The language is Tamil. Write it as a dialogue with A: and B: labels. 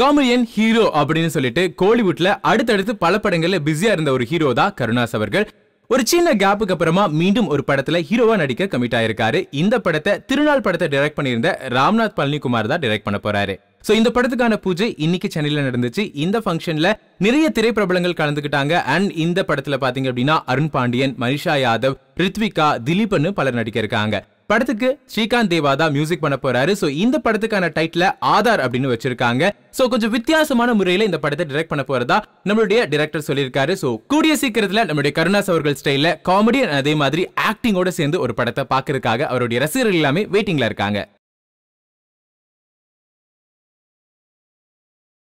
A: காமெடியன் ஹீரோ அப்படின்னு சொல்லிட்டு கோலிவுட்ல அடுத்தடுத்து பல படங்கள்ல பிஸியா இருந்த ஒரு ஹீரோ தான் கருணாஸ் அவர்கள் ஒரு சின்ன கேப்புக்கு அப்புறமா மீண்டும் ஒரு படத்துல ஹீரோவா நடிக்க கமிட் ஆயிருக்காரு இந்த படத்தை திருநாள் படத்தை டைரக்ட் பண்ணியிருந்த ராம்நாத் பழனிக்குமார் தான் டைரக்ட் பண்ண போறாரு ஸோ இந்த படத்துக்கான பூஜை இன்னைக்கு சென்னையில் நடந்துச்சு இந்த ஃபங்க்ஷனில் நிறைய திரைப்பிரபலங்கள் கலந்துக்கிட்டாங்க அண்ட் இந்த படத்தில் பார்த்தீங்க அப்படின்னா அருண் பாண்டியன் மனிஷா யாதவ் ரித்விகா திலீப்னு பலர் நடிக்க இருக்காங்க படத்துக்கு ஸ்ரீகாந்த் தேவா தான் மியூசிக் பண்ண போறாரு ஸோ இந்த படத்துக்கான டைட்டில் ஆதார் அப்படின்னு வச்சிருக்காங்க ஸோ கொஞ்சம் வித்தியாசமான முறையில் இந்த படத்தை டிரெக்ட் பண்ண போறதா நம்மளுடைய டிரெக்டர் சொல்லியிருக்காரு ஸோ கூடிய சீக்கிரத்தில் நம்மளுடைய கருணாஸ் அவர்கள் ஸ்டைலில் காமெடி அதே மாதிரி ஆக்டிங்கோட சேர்ந்து ஒரு படத்தை பார்க்கறதுக்காக அவருடைய
B: ரசிகர்கள் எல்லாமே வெயிட்டிங்ல இருக்காங்க